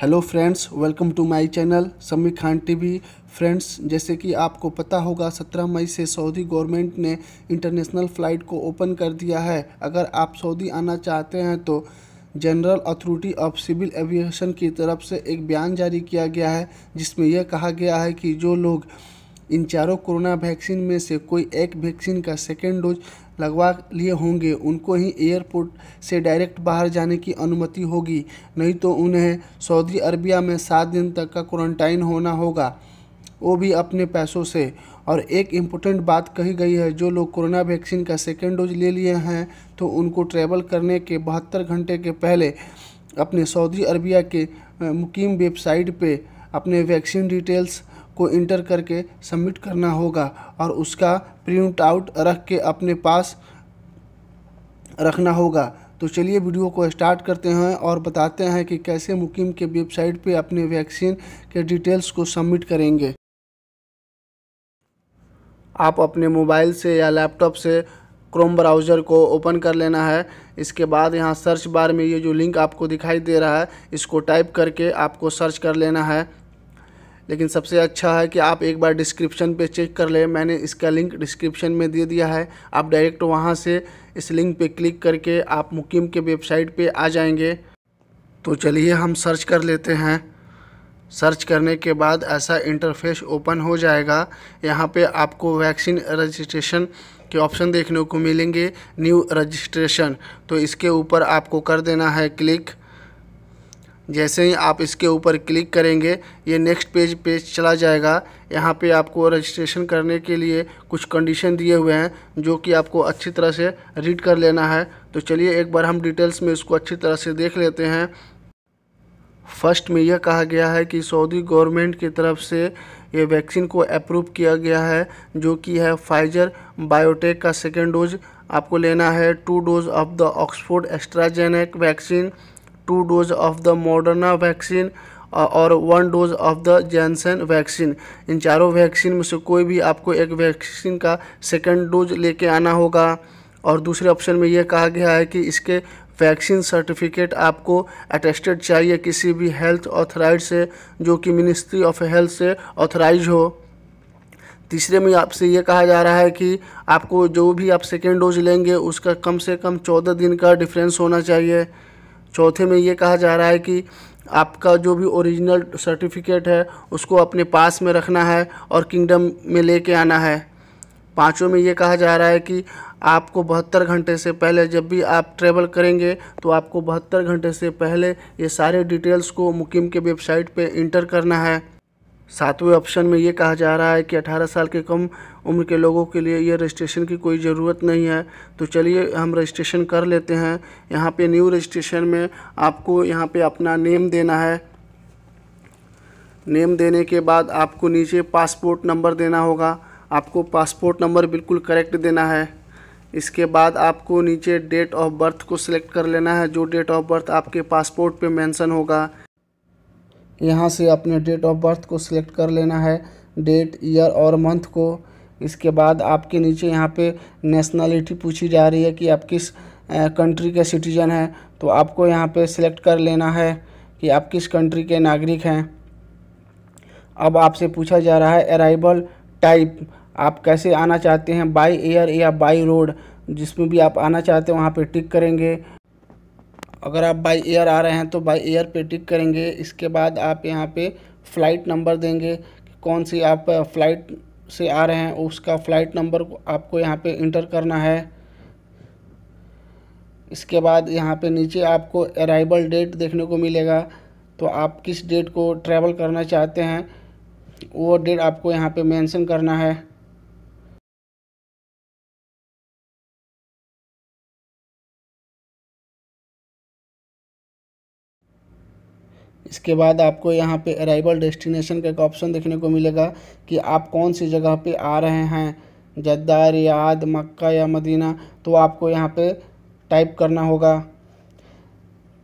hello friends welcome to my channel Sami Khan TV friends जैसे कि आपको पता होगा 17 मई से सऊदी गवर्नमेंट ने इंटरनेशनल फ़्लाइट को ओपन कर दिया है अगर आप सऊदी आना चाहते हैं तो general authority of civil aviation की तरफ से एक बयान जारी किया गया है जिसमें यह कहा गया है कि जो लोग इन चारों कोरोना वैक्सीन में से कोई एक वैक्सीन का सेकेंड डोज लगवा लिए होंगे उनको ही एयरपोर्ट से डायरेक्ट बाहर जाने की अनुमति होगी नहीं तो उन्हें सऊदी अरबिया में सात दिन तक का क्वारंटाइन होना होगा वो भी अपने पैसों से और एक इम्पोर्टेंट बात कही गई है जो लोग कोरोना वैक्सीन का सेकेंड डोज ले लिए हैं तो उनको ट्रैवल करने के बहत्तर घंटे के पहले अपने सऊदी अरबिया के मुकीम वेबसाइट पे अपने वैक्सीन डिटेल्स को इंटर करके सबमिट करना होगा और उसका प्रिंट आउट रख के अपने पास रखना होगा तो चलिए वीडियो को स्टार्ट करते हैं और बताते हैं कि कैसे मुकीम के वेबसाइट पे अपने वैक्सीन के डिटेल्स को सबमिट करेंगे आप अपने मोबाइल से या लैपटॉप से क्रोम ब्राउज़र को ओपन कर लेना है इसके बाद यहाँ सर्च बार में ये जो लिंक आपको दिखाई दे रहा है इसको टाइप करके आपको सर्च कर लेना है लेकिन सबसे अच्छा है कि आप एक बार डिस्क्रिप्शन पे चेक कर लें मैंने इसका लिंक डिस्क्रिप्शन में दे दिया है आप डायरेक्ट वहाँ से इस लिंक पे क्लिक करके आप मुकीम के वेबसाइट पे आ जाएंगे तो चलिए हम सर्च कर लेते हैं सर्च करने के बाद ऐसा इंटरफेस ओपन हो जाएगा यहाँ पे आपको वैक्सीन रजिस्ट्रेशन के ऑप्शन देखने को मिलेंगे न्यू रजिस्ट्रेशन तो इसके ऊपर आपको कर देना है क्लिक जैसे ही आप इसके ऊपर क्लिक करेंगे ये नेक्स्ट पेज पेज चला जाएगा यहाँ पे आपको रजिस्ट्रेशन करने के लिए कुछ कंडीशन दिए हुए हैं जो कि आपको अच्छी तरह से रीड कर लेना है तो चलिए एक बार हम डिटेल्स में इसको अच्छी तरह से देख लेते हैं फर्स्ट में यह कहा गया है कि सऊदी गवर्नमेंट की तरफ से ये वैक्सीन को अप्रूव किया गया है जो कि है फाइजर बायोटेक का सेकेंड डोज आपको लेना है two dose of the Oxford AstraZeneca vaccine two dose of the Moderna vaccine और one dose of the Janssen vaccine इन चारों वैक्सीन में से कोई भी आपको एक वैक्सीन का सेकेंड डोज लेके आना होगा और दूसरे ऑप्शन में यह कहा गया है कि इसके वैक्सीन सर्टिफिकेट आपको अटेस्टेड चाहिए किसी भी हेल्थ ऑथराइज से जो कि मिनिस्ट्री ऑफ हेल्थ से ऑथराइज हो तीसरे में आपसे ये कहा जा रहा है कि आपको जो भी आप सेकेंड डोज लेंगे उसका कम से कम चौदह दिन का डिफरेंस होना चाहिए चौथे में ये कहा जा रहा है कि आपका जो भी ओरिजिनल सर्टिफिकेट है उसको अपने पास में रखना है और किंगडम में लेके आना है पाँचों में ये कहा जा रहा है कि आपको बहत्तर घंटे से पहले जब भी आप ट्रेवल करेंगे तो आपको बहत्तर घंटे से पहले ये सारे डिटेल्स को मुकीम के वेबसाइट पे इंटर करना है सातवें ऑप्शन में ये कहा जा रहा है कि 18 साल के कम उम्र के लोगों के लिए ये रजिस्ट्रेशन की कोई ज़रूरत नहीं है तो चलिए हम रजिस्ट्रेशन कर लेते हैं यहाँ पे न्यू रजिस्ट्रेशन में आपको यहाँ पे अपना नेम देना है नेम देने के बाद आपको नीचे पासपोर्ट नंबर देना होगा आपको पासपोर्ट नंबर बिल्कुल करेक्ट देना है इसके बाद आपको नीचे डेट ऑफ बर्थ को सिलेक्ट कर लेना है जो डेट ऑफ बर्थ आपके पासपोर्ट पे मेंशन होगा यहाँ से अपने डेट ऑफ बर्थ को सिलेक्ट कर लेना है डेट ईयर और मंथ को इसके बाद आपके नीचे यहाँ पे नेशनलिटी पूछी जा रही है कि आप किस कंट्री के सिटीजन हैं तो आपको यहाँ पे सिलेक्ट कर लेना है कि आप किस कंट्री के नागरिक हैं अब आपसे पूछा जा रहा है अराइवल टाइप आप कैसे आना चाहते हैं बाई एयर या बाई रोड जिसमें भी आप आना चाहते हैं वहाँ पर टिक करेंगे अगर आप बाई एयर आ रहे हैं तो बाई एयर पे टिक करेंगे इसके बाद आप यहाँ पे फ़्लाइट नंबर देंगे कौन सी आप फ़्लाइट uh, से आ रहे हैं उसका फ़्लाइट नंबर आपको यहाँ पे इंटर करना है इसके बाद यहाँ पे नीचे आपको अराइवल डेट देखने को मिलेगा तो आप किस डेट को ट्रैवल करना चाहते हैं वो डेट आपको यहाँ पे मेंशन करना है इसके बाद आपको यहाँ पे अराइवल डेस्टिनेशन का एक ऑप्शन देखने को मिलेगा कि आप कौन सी जगह पे आ रहे हैं जद्दा रियाद मक्का या मदीना तो आपको यहाँ पे टाइप करना होगा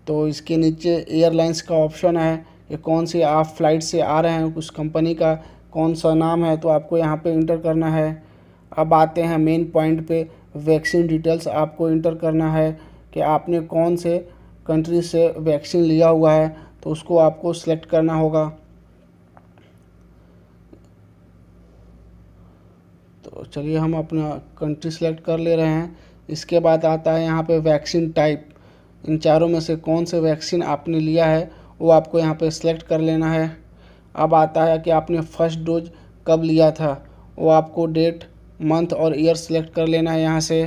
तो इसके नीचे एयरलाइंस का ऑप्शन है कि कौन सी आप फ्लाइट से आ रहे हैं उस कंपनी का कौन सा नाम है तो आपको यहाँ पर इंटर करना है अब आते हैं मेन पॉइंट पर वैक्सीन डिटेल्स आपको इंटर करना है कि आपने कौन से कंट्री से वैक्सीन लिया हुआ है तो उसको आपको सिलेक्ट करना होगा तो चलिए हम अपना कंट्री सेलेक्ट कर ले रहे हैं इसके बाद आता है यहाँ पे वैक्सीन टाइप इन चारों में से कौन से वैक्सीन आपने लिया है वो आपको यहाँ पे सिलेक्ट कर लेना है अब आता है कि आपने फर्स्ट डोज कब लिया था वो आपको डेट मंथ और ईयर सेलेक्ट कर लेना है यहाँ से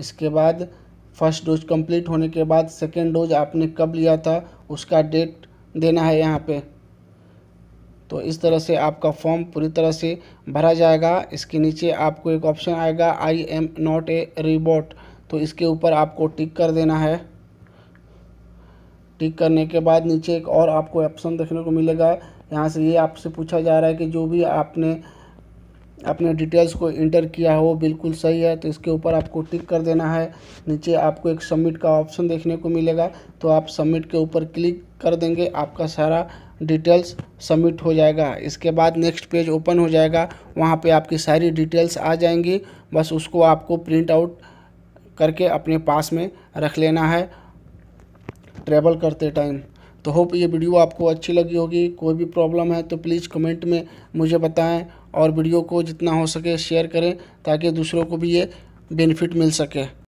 इसके बाद फर्स्ट डोज कंप्लीट होने के बाद सेकेंड डोज आपने कब लिया था उसका डेट देना है यहाँ पे तो इस तरह से आपका फॉर्म पूरी तरह से भरा जाएगा इसके नीचे आपको एक ऑप्शन आएगा आई एम नॉट ए रिबोट तो इसके ऊपर आपको टिक कर देना है टिक करने के बाद नीचे एक और आपको ऑप्शन देखने को मिलेगा यहाँ से ये आपसे पूछा जा रहा है कि जो भी आपने आपने डिटेल्स को इंटर किया है वो बिल्कुल सही है तो इसके ऊपर आपको टिक कर देना है नीचे आपको एक सबमिट का ऑप्शन देखने को मिलेगा तो आप सबमिट के ऊपर क्लिक कर देंगे आपका सारा डिटेल्स सबमिट हो जाएगा इसके बाद नेक्स्ट पेज ओपन हो जाएगा वहाँ पे आपकी सारी डिटेल्स आ जाएंगी बस उसको आपको प्रिंट आउट करके अपने पास में रख लेना है ट्रेवल करते टाइम तो होप ये वीडियो आपको अच्छी लगी होगी कोई भी प्रॉब्लम है तो प्लीज़ कमेंट में मुझे बताएं और वीडियो को जितना हो सके शेयर करें ताकि दूसरों को भी ये बेनिफिट मिल सके